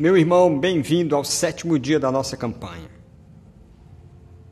Meu irmão, bem-vindo ao sétimo dia da nossa campanha.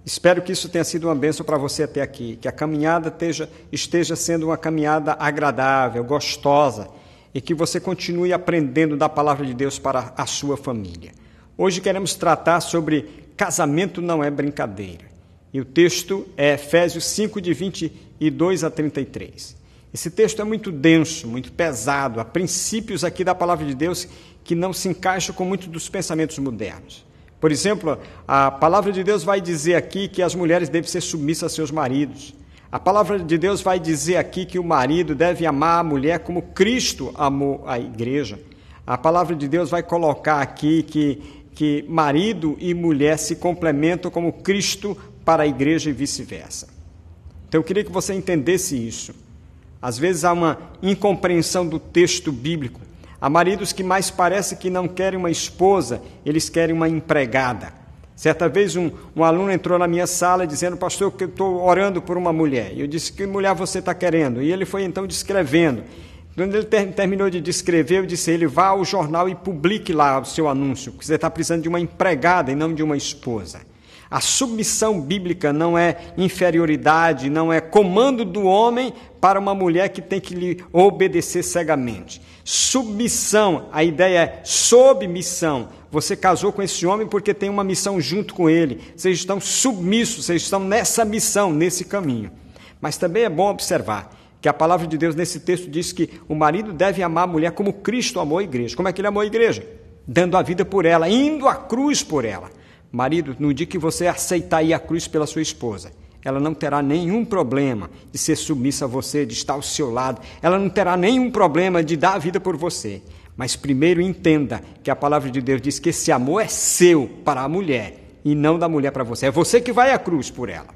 Espero que isso tenha sido uma bênção para você até aqui, que a caminhada esteja, esteja sendo uma caminhada agradável, gostosa, e que você continue aprendendo da palavra de Deus para a sua família. Hoje queremos tratar sobre casamento não é brincadeira. E o texto é Efésios 5, de 22 a 33. Esse texto é muito denso, muito pesado. Há princípios aqui da palavra de Deus que não se encaixam com muitos dos pensamentos modernos. Por exemplo, a palavra de Deus vai dizer aqui que as mulheres devem ser submissas a seus maridos. A palavra de Deus vai dizer aqui que o marido deve amar a mulher como Cristo amou a igreja. A palavra de Deus vai colocar aqui que, que marido e mulher se complementam como Cristo para a igreja e vice-versa. Então eu queria que você entendesse isso. Às vezes há uma incompreensão do texto bíblico. Há maridos que mais parece que não querem uma esposa, eles querem uma empregada. Certa vez um, um aluno entrou na minha sala dizendo, pastor, que eu estou orando por uma mulher. E eu disse, que mulher você está querendo? E ele foi então descrevendo. Quando ele ter, terminou de descrever, eu disse, ele vá ao jornal e publique lá o seu anúncio, porque você está precisando de uma empregada e não de uma esposa. A submissão bíblica não é inferioridade, não é comando do homem para uma mulher que tem que lhe obedecer cegamente. Submissão, a ideia é submissão. Você casou com esse homem porque tem uma missão junto com ele. Vocês estão submissos, vocês estão nessa missão, nesse caminho. Mas também é bom observar que a palavra de Deus nesse texto diz que o marido deve amar a mulher como Cristo amou a igreja. Como é que ele amou a igreja? Dando a vida por ela, indo à cruz por ela. Marido, no dia que você aceitar ir à cruz pela sua esposa, ela não terá nenhum problema de ser submissa a você, de estar ao seu lado, ela não terá nenhum problema de dar a vida por você. Mas primeiro entenda que a palavra de Deus diz que esse amor é seu para a mulher e não da mulher para você. É você que vai à cruz por ela.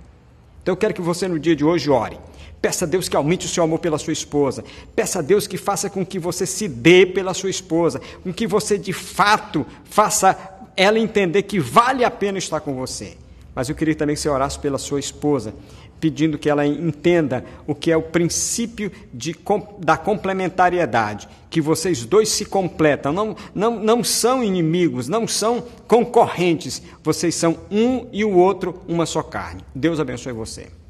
Então eu quero que você no dia de hoje ore. Peça a Deus que aumente o seu amor pela sua esposa. Peça a Deus que faça com que você se dê pela sua esposa, com que você de fato faça ela entender que vale a pena estar com você. Mas eu queria também que você orasse pela sua esposa, pedindo que ela entenda o que é o princípio de, da complementariedade, que vocês dois se completam, não, não, não são inimigos, não são concorrentes, vocês são um e o outro uma só carne. Deus abençoe você.